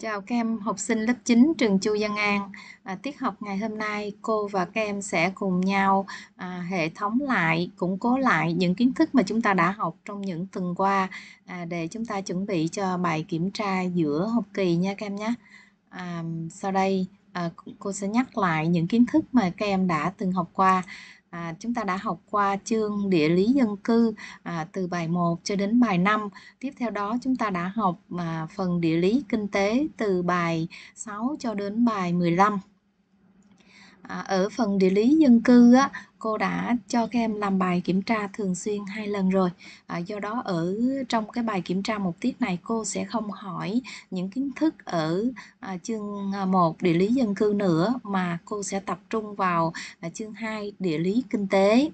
Chào các em học sinh lớp 9 trường Chu Văn An. À, tiết học ngày hôm nay cô và các em sẽ cùng nhau à, hệ thống lại, củng cố lại những kiến thức mà chúng ta đã học trong những tuần qua à, để chúng ta chuẩn bị cho bài kiểm tra giữa học kỳ nha các em nhé. À, sau đây à, cô sẽ nhắc lại những kiến thức mà các em đã từng học qua. À, chúng ta đã học qua chương địa lý dân cư à, từ bài 1 cho đến bài 5. Tiếp theo đó chúng ta đã học à, phần địa lý kinh tế từ bài 6 cho đến bài 15 à, ở phần địa lý dân cư á, cô đã cho các em làm bài kiểm tra thường xuyên hai lần rồi à, do đó ở trong cái bài kiểm tra một tiết này cô sẽ không hỏi những kiến thức ở à, chương 1 à, địa lý dân cư nữa mà cô sẽ tập trung vào à, chương 2 địa lý kinh tế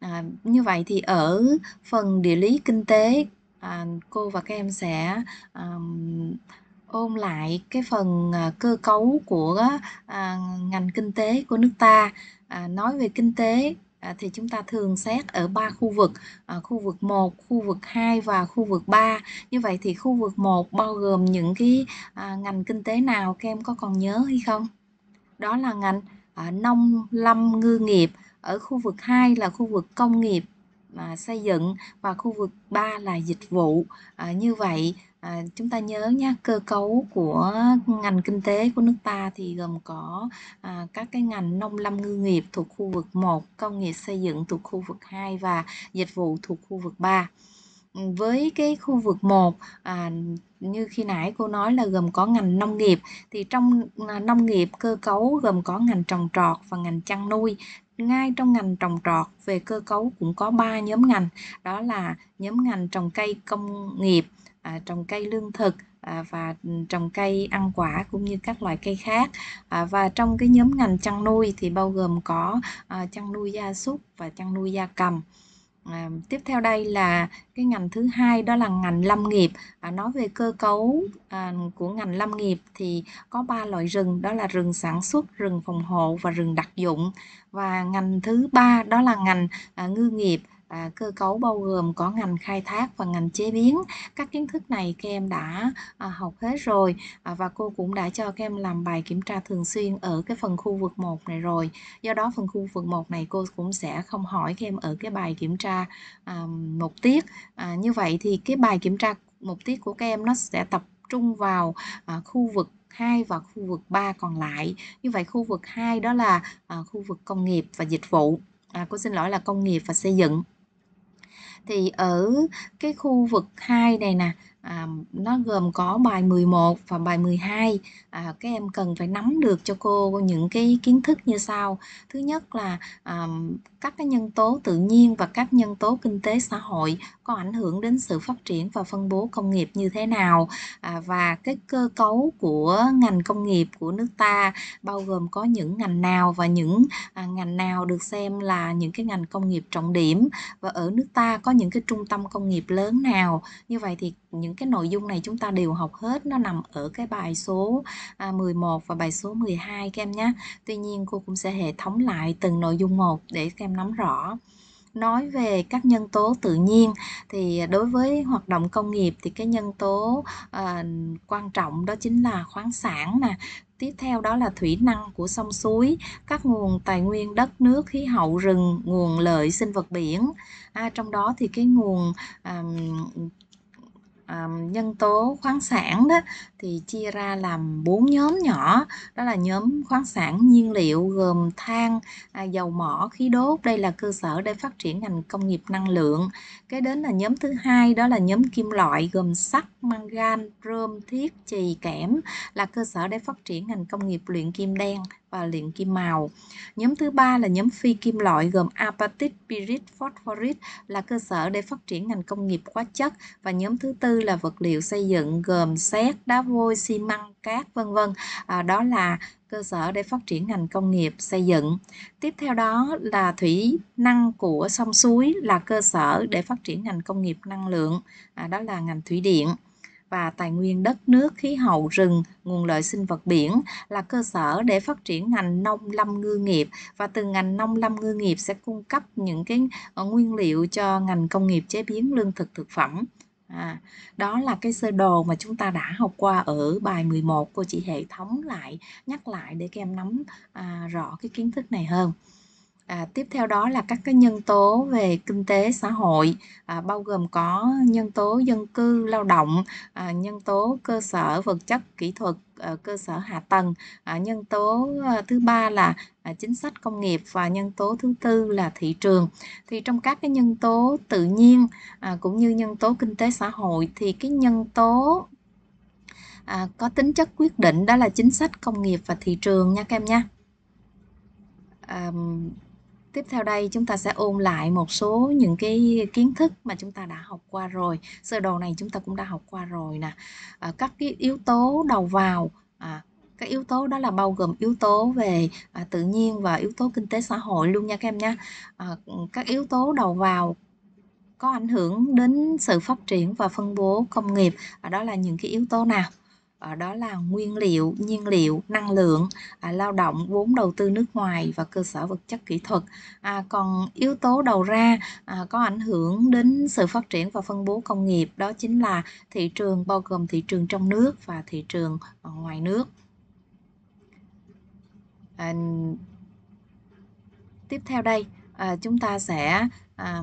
à, như vậy thì ở phần địa lý kinh tế à, cô và các em sẽ à, ôm lại cái phần à, cơ cấu của à, ngành kinh tế của nước ta à, nói về kinh tế thì chúng ta thường xét ở ba khu vực khu vực 1, khu vực 2 và khu vực 3. Như vậy thì khu vực 1 bao gồm những cái ngành kinh tế nào các em có còn nhớ hay không? Đó là ngành nông lâm ngư nghiệp, ở khu vực 2 là khu vực công nghiệp à, xây dựng và khu vực 3 là dịch vụ à, như vậy à, chúng ta nhớ nhé cơ cấu của ngành kinh tế của nước ta thì gồm có à, các cái ngành nông lâm ngư nghiệp thuộc khu vực 1 công nghiệp xây dựng thuộc khu vực 2 và dịch vụ thuộc khu vực 3 với cái khu vực 1 à, như khi nãy cô nói là gồm có ngành nông nghiệp thì trong à, nông nghiệp cơ cấu gồm có ngành trồng trọt và ngành chăn nuôi ngay trong ngành trồng trọt về cơ cấu cũng có 3 nhóm ngành đó là nhóm ngành trồng cây công nghiệp à, trồng cây lương thực à, và trồng cây ăn quả cũng như các loại cây khác à, và trong cái nhóm ngành chăn nuôi thì bao gồm có à, chăn nuôi gia súc và chăn nuôi gia cầm À, tiếp theo đây là cái ngành thứ hai đó là ngành lâm nghiệp. À, nói về cơ cấu à, của ngành lâm nghiệp thì có ba loại rừng đó là rừng sản xuất, rừng phòng hộ và rừng đặc dụng. Và ngành thứ ba đó là ngành à, ngư nghiệp và cơ cấu bao gồm có ngành khai thác và ngành chế biến các kiến thức này các em đã à, học hết rồi à, và cô cũng đã cho các em làm bài kiểm tra thường xuyên ở cái phần khu vực 1 này rồi do đó phần khu vực 1 này cô cũng sẽ không hỏi các em ở cái bài kiểm tra à, một tiết à, như vậy thì cái bài kiểm tra một tiết của các em nó sẽ tập trung vào à, khu vực 2 và khu vực 3 còn lại. Như vậy khu vực 2 đó là à, khu vực công nghiệp và dịch vụ. À, cô xin lỗi là công nghiệp và xây dựng thì ở cái khu vực 2 này nè à, nó gồm có bài 11 và bài 12 à, các em cần phải nắm được cho cô những cái kiến thức như sau thứ nhất là à, các cái nhân tố tự nhiên và các nhân tố kinh tế xã hội có ảnh hưởng đến sự phát triển và phân bố công nghiệp như thế nào à, và cái cơ cấu của ngành công nghiệp của nước ta bao gồm có những ngành nào và những à, ngành nào được xem là những cái ngành công nghiệp trọng điểm và ở nước ta có những cái trung tâm công nghiệp lớn nào như vậy thì những cái nội dung này chúng ta đều học hết nó nằm ở cái bài số 11 à, và bài số 12 các em nhé Tuy nhiên cô cũng sẽ hệ thống lại từng nội dung một để các em nắm rõ nói về các nhân tố tự nhiên thì đối với hoạt động công nghiệp thì cái nhân tố uh, quan trọng đó chính là khoáng sản nè tiếp theo đó là thủy năng của sông suối các nguồn tài nguyên đất nước khí hậu rừng nguồn lợi sinh vật biển à, trong đó thì cái nguồn um, nhân tố khoáng sản đó thì chia ra làm bốn nhóm nhỏ đó là nhóm khoáng sản nhiên liệu gồm than à, dầu mỏ khí đốt đây là cơ sở để phát triển ngành công nghiệp năng lượng cái đến là nhóm thứ hai đó là nhóm kim loại gồm sắt mangan rơm thiết chì kẽm là cơ sở để phát triển ngành công nghiệp luyện kim đen và luyện kim màu. Nhóm thứ ba là nhóm phi kim loại gồm apatit, pyrit, phosphorit là cơ sở để phát triển ngành công nghiệp hóa chất và nhóm thứ tư là vật liệu xây dựng gồm sét, đá vôi, xi măng, cát vân vân. À, đó là cơ sở để phát triển ngành công nghiệp xây dựng. Tiếp theo đó là thủy năng của sông suối là cơ sở để phát triển ngành công nghiệp năng lượng, à, đó là ngành thủy điện và tài nguyên đất nước, khí hậu, rừng, nguồn lợi sinh vật biển là cơ sở để phát triển ngành nông lâm ngư nghiệp và từ ngành nông lâm ngư nghiệp sẽ cung cấp những cái ờ, nguyên liệu cho ngành công nghiệp chế biến lương thực thực phẩm. À, đó là cái sơ đồ mà chúng ta đã học qua ở bài 11 cô chị hệ thống lại nhắc lại để các em nắm à, rõ cái kiến thức này hơn. À, tiếp theo đó là các cái nhân tố về kinh tế xã hội à, bao gồm có nhân tố dân cư lao động à, nhân tố cơ sở vật chất kỹ thuật à, cơ sở hạ tầng à, nhân tố à, thứ ba là à, chính sách công nghiệp và nhân tố thứ tư là thị trường thì trong các cái nhân tố tự nhiên à, cũng như nhân tố kinh tế xã hội thì cái nhân tố à, có tính chất quyết định đó là chính sách công nghiệp và thị trường nha các em nha um, Tiếp theo đây chúng ta sẽ ôn lại một số những cái kiến thức mà chúng ta đã học qua rồi. Sơ đồ này chúng ta cũng đã học qua rồi nè. À, các cái yếu tố đầu vào à, các yếu tố đó là bao gồm yếu tố về à, tự nhiên và yếu tố kinh tế xã hội luôn nha các em nha. À, các yếu tố đầu vào có ảnh hưởng đến sự phát triển và phân bố công nghiệp, à, đó là những cái yếu tố nào? Ờ, đó là nguyên liệu nhiên liệu năng lượng à, lao động vốn đầu tư nước ngoài và cơ sở vật chất kỹ thuật à, còn yếu tố đầu ra à, có ảnh hưởng đến sự phát triển và phân bố công nghiệp đó chính là thị trường bao gồm thị trường trong nước và thị trường ờ, ngoài nước à, tiếp theo đây à, chúng ta sẽ à,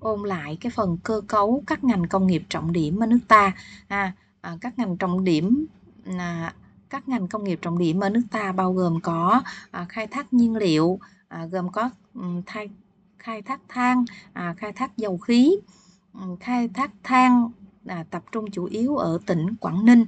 ôn lại cái phần cơ cấu các ngành công nghiệp trọng điểm ở nước ta à, À, các ngành trọng điểm là các ngành công nghiệp trọng điểm ở nước ta bao gồm có à, khai thác nhiên liệu à, gồm có um, thay, khai thác than khai thác dầu khí khai thác than à, tập trung chủ yếu ở tỉnh Quảng Ninh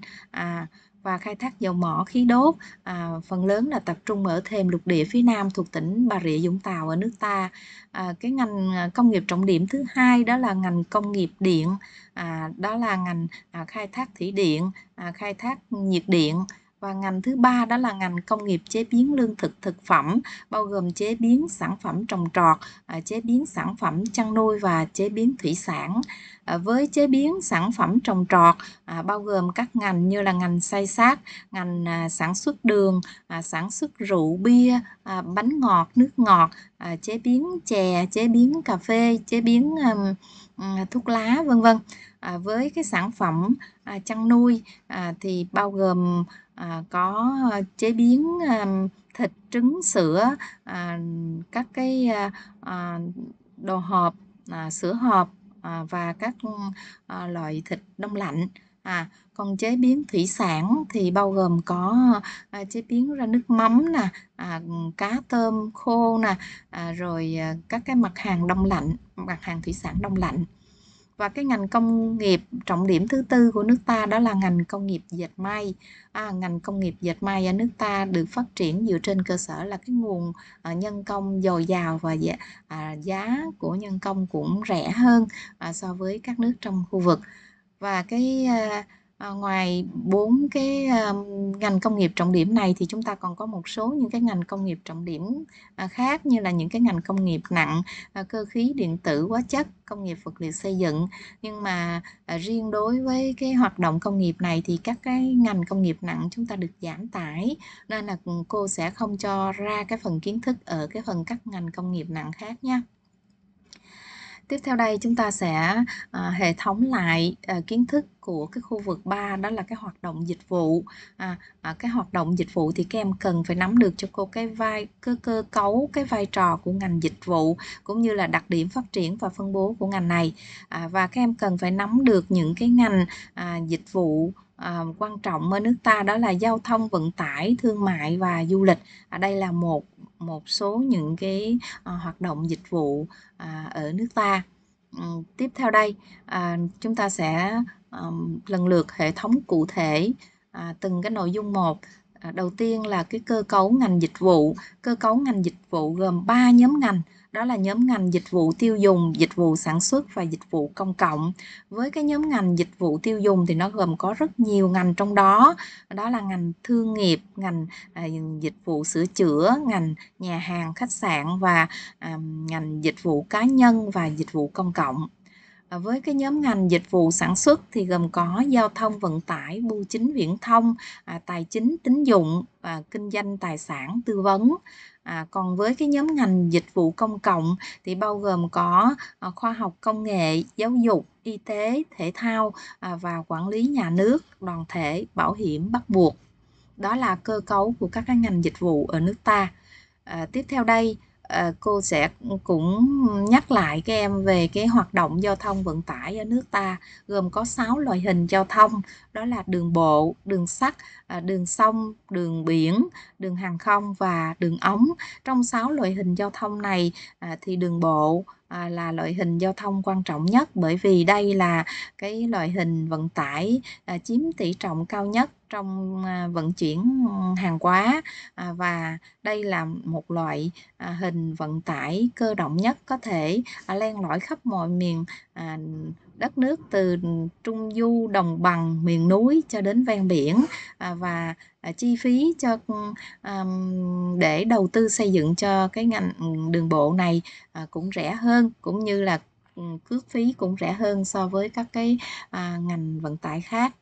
và khai thác dầu mỏ khí đốt à, phần lớn là tập trung ở thềm lục địa phía nam thuộc tỉnh Bà Rịa Vũng Tàu ở nước ta. À, cái ngành à, công nghiệp trọng điểm thứ hai đó là ngành công nghiệp điện, à, đó là ngành à, khai thác thủy điện, à, khai thác nhiệt điện và ngành thứ ba đó là ngành công nghiệp chế biến lương thực thực phẩm bao gồm chế biến sản phẩm trồng trọt à, chế biến sản phẩm chăn nuôi và chế biến thủy sản à, với chế biến sản phẩm trồng trọt à, bao gồm các ngành như là ngành xay sát ngành sản xuất đường sản xuất rượu bia bánh ngọt nước ngọt chế biến chè chế biến cà phê chế biến thuốc lá vân vân với cái sản phẩm chăn nuôi thì bao gồm à, có ờ, chế biến à, thịt trứng sữa à, các cái à, đồ hộp à, sữa hộp à, và các à, loại thịt đông lạnh à còn chế biến thủy sản thì bao gồm có à, chế biến ra nước mắm nè à, cá tôm khô nè à, rồi à, các cái mặt hàng đông lạnh mặt hàng thủy sản đông lạnh và cái ngành công nghiệp trọng điểm thứ tư của nước ta đó là ngành công nghiệp dệt may à, ngành công nghiệp dệt may ở nước ta được phát triển dựa trên cơ sở là cái nguồn à, nhân công dồi dào và à, giá của nhân công cũng rẻ hơn à, so với các nước trong khu vực và cái À, ngoài bốn cái um, ngành công nghiệp trọng điểm này thì chúng ta còn có một số những cái ngành công nghiệp trọng điểm à, khác như là những cái ngành công nghiệp nặng à, cơ khí điện tử hóa chất công nghiệp vật liệu xây dựng nhưng mà à, riêng đối với cái hoạt động công nghiệp này thì các cái ngành công nghiệp nặng chúng ta được giảm tải nên là cô sẽ không cho ra cái phần kiến thức ở cái phần các ngành công nghiệp nặng khác nha Tiếp theo đây chúng ta sẽ à, hệ thống lại à, kiến thức của cái khu vực 3 đó là cái hoạt động dịch vụ. À, à, cái hoạt động dịch vụ thì các em cần phải nắm được cho cô cái vai cơ cơ cấu cái vai trò của ngành dịch vụ cũng như là đặc điểm phát triển và phân bố của ngành này. À, và các em cần phải nắm được những cái ngành à, dịch vụ à, quan trọng ở nước ta đó là giao thông vận tải thương mại và du lịch ở à, đây là một một số những cái à, hoạt động dịch vụ à, ở nước ta ừ, tiếp theo đây à, chúng ta sẽ à, lần lượt hệ thống cụ thể à, từng cái nội dung một à, đầu tiên là cái cơ cấu ngành dịch vụ cơ cấu ngành dịch vụ gồm 3 nhóm ngành đó là nhóm ngành dịch vụ tiêu dùng dịch vụ sản xuất và dịch vụ công cộng với cái nhóm ngành dịch vụ tiêu dùng thì nó gồm có rất nhiều ngành trong đó đó là ngành thương nghiệp ngành à, dịch vụ sửa chữa ngành nhà hàng khách sạn và à, ngành dịch vụ cá nhân và dịch vụ công cộng À, với cái nhóm ngành dịch vụ sản xuất thì gồm có giao thông vận tải bưu chính viễn thông à, tài chính tín dụng và kinh doanh tài sản tư vấn à, còn với cái nhóm ngành dịch vụ công cộng thì bao gồm có à, khoa học công nghệ giáo dục y tế thể thao à, và quản lý nhà nước đoàn thể bảo hiểm bắt buộc đó là cơ cấu của các cái ngành dịch vụ ở nước ta à, tiếp theo đây À, cô sẽ cũng nhắc lại các em về cái hoạt động giao thông vận tải ở nước ta gồm có 6 loại hình giao thông đó là đường bộ, đường sắt, à, đường sông, đường biển, đường hàng không và đường ống. Trong 6 loại hình giao thông này à, thì đường bộ là loại hình giao thông quan trọng nhất bởi vì đây là cái loại hình vận tải chiếm tỷ trọng cao nhất trong à, vận chuyển hàng hóa à, và đây là một loại à, hình vận tải cơ động nhất có thể len lỏi khắp mọi miền đất nước từ trung du đồng bằng miền núi cho đến ven biển và chi phí cho để đầu tư xây dựng cho cái ngành đường bộ này cũng rẻ hơn cũng như là ừ, cước phí cũng rẻ hơn so với các cái ngành vận tải khác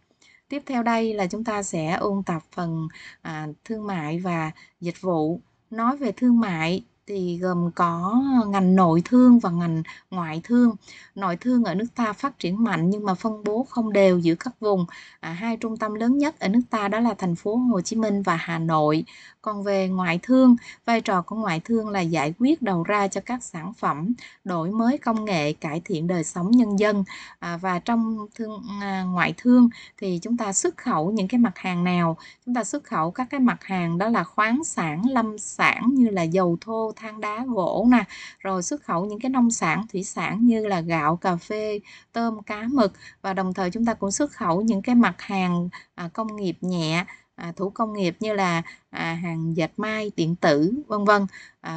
Tiếp theo đây là chúng ta sẽ ôn tập phần à, thương mại và dịch vụ. Nói về thương mại thì gồm có ngành nội thương và ngành ngoại thương. Nội thương ở nước ta phát triển mạnh nhưng mà phân bố không đều giữa các vùng. À, hai trung tâm lớn nhất ở nước ta đó là thành phố Hồ Chí Minh và Hà Nội. Còn về ngoại thương, vai trò của ngoại thương là giải quyết đầu ra cho các sản phẩm, đổi mới công nghệ, cải thiện đời sống nhân dân. À, và trong thương à, ngoại thương thì chúng ta xuất khẩu những cái mặt hàng nào? Chúng ta xuất khẩu các cái mặt hàng đó là khoáng sản, lâm sản như là dầu thô, than đá gỗ nè rồi xuất khẩu những cái nông sản thủy sản như là gạo cà phê tôm cá mực và đồng thời chúng ta cũng xuất khẩu những cái mặt hàng à, công nghiệp nhẹ à, thủ công nghiệp như là à, hàng dệt may điện tử vân vân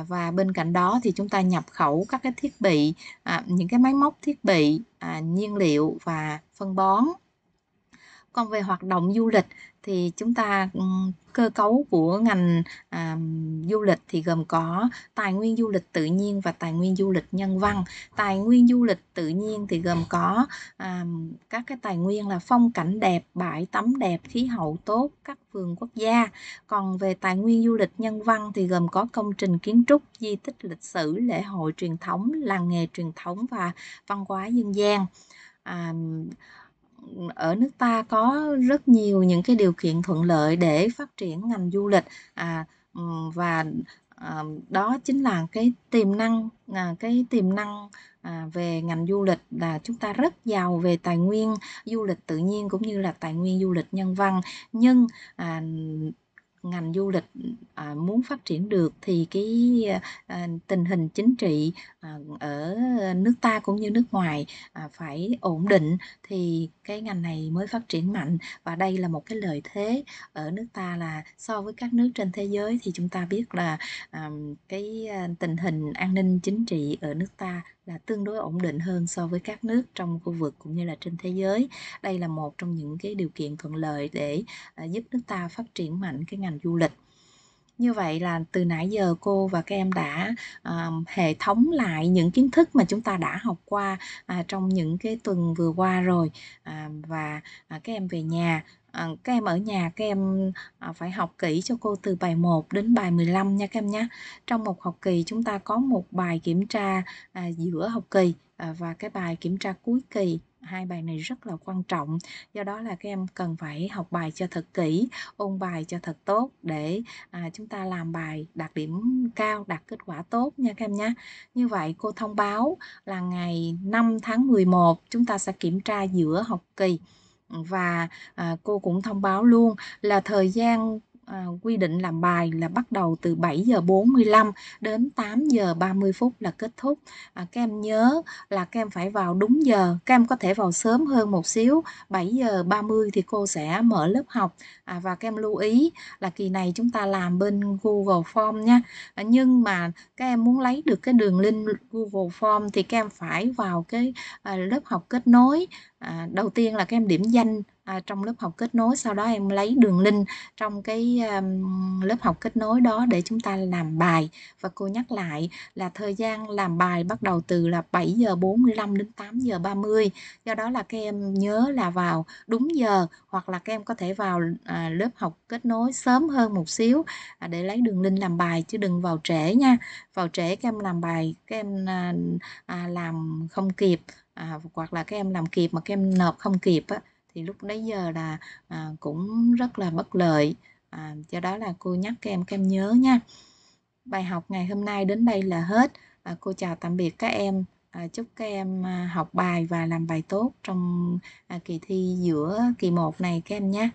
và bên cạnh đó thì chúng ta nhập khẩu các cái thiết bị những cái máy móc thiết bị nhiên liệu và phân bón còn về hoạt động du lịch thì chúng ta ừ, cơ cấu của ngành à, du lịch thì gồm có tài nguyên du lịch tự nhiên và tài nguyên du lịch nhân văn tài nguyên du lịch tự nhiên thì gồm có à, các cái tài nguyên là phong cảnh đẹp bãi tắm đẹp khí hậu tốt các vườn quốc gia còn về tài nguyên du lịch nhân văn thì gồm có công trình kiến trúc di tích lịch sử lễ hội truyền thống làng nghề truyền thống và văn hóa dân gian à, ở nước ta có rất nhiều những cái điều kiện thuận lợi để phát triển ngành du lịch à, và à, đó chính là cái tiềm năng à, cái tiềm năng à, về ngành du lịch là chúng ta rất giàu về tài nguyên du lịch tự nhiên cũng như là tài nguyên du lịch nhân văn nhưng à, ngành du lịch à, muốn phát triển được thì cái à, tình hình chính trị à, ở nước ta cũng như nước ngoài à, phải ổn định thì cái ngành này mới phát triển mạnh và đây là một cái lợi thế ở nước ta là so với các nước trên thế giới thì chúng ta biết là à, cái à, tình hình an ninh chính trị ở nước ta là tương đối ổn định hơn so với các nước trong khu vực cũng như là trên thế giới. Đây là một trong những cái điều kiện thuận lợi để giúp nước ta phát triển mạnh cái ngành du lịch như vậy là từ nãy giờ cô và các em đã à, hệ thống lại những kiến thức mà chúng ta đã học qua à, trong những cái tuần vừa qua rồi à, và à, các em về nhà ờ, các em ở nhà các em à, phải học kỹ cho cô từ bài 1 đến bài 15 nha các em nhé trong một học kỳ chúng ta có một bài kiểm tra à, giữa học kỳ à, và cái bài kiểm tra cuối kỳ hai bài này rất là quan trọng do đó là các em cần phải học bài cho thật kỹ ôn bài cho thật tốt để à, chúng ta làm bài đạt điểm cao đạt kết quả tốt nha các em nhé như vậy cô thông báo là ngày 5 tháng 11 chúng ta sẽ kiểm tra giữa học kỳ và à, cô cũng thông báo luôn là thời gian à, quy định làm bài là bắt đầu từ 7 giờ 45 đến 8 giờ 30 phút là kết thúc à, các em nhớ là các em phải vào đúng giờ các em có thể vào sớm hơn một xíu 7 giờ 30 thì cô sẽ mở lớp học à, và các em lưu ý là kỳ này chúng ta làm bên Google Form nha à, nhưng mà các em muốn lấy được cái đường link Google Form thì các em phải vào cái à, lớp học kết nối à, đầu tiên là các em điểm danh à, trong lớp học kết nối sau đó em lấy đường link trong cái um, lớp học kết nối đó để chúng ta làm bài và cô nhắc lại là thời gian làm bài bắt đầu từ là 7 giờ 45 đến 8 giờ 30 do đó là các em nhớ là vào đúng giờ hoặc là các em có thể vào à, lớp học kết nối sớm hơn một xíu à, để lấy đường link làm bài chứ đừng vào trễ nha vào trễ các em làm bài các em à, à, làm không kịp à, hoặc là các em làm kịp mà các em nộp không kịp á, thì lúc đấy giờ là à, cũng rất là bất lợi à, do đó là cô nhắc các em các em nhớ nha bài học ngày hôm nay đến đây là hết à, cô chào tạm biệt các em à, chúc các em à, học bài và làm bài tốt trong à, kỳ thi giữa kỳ 1 này các em nhé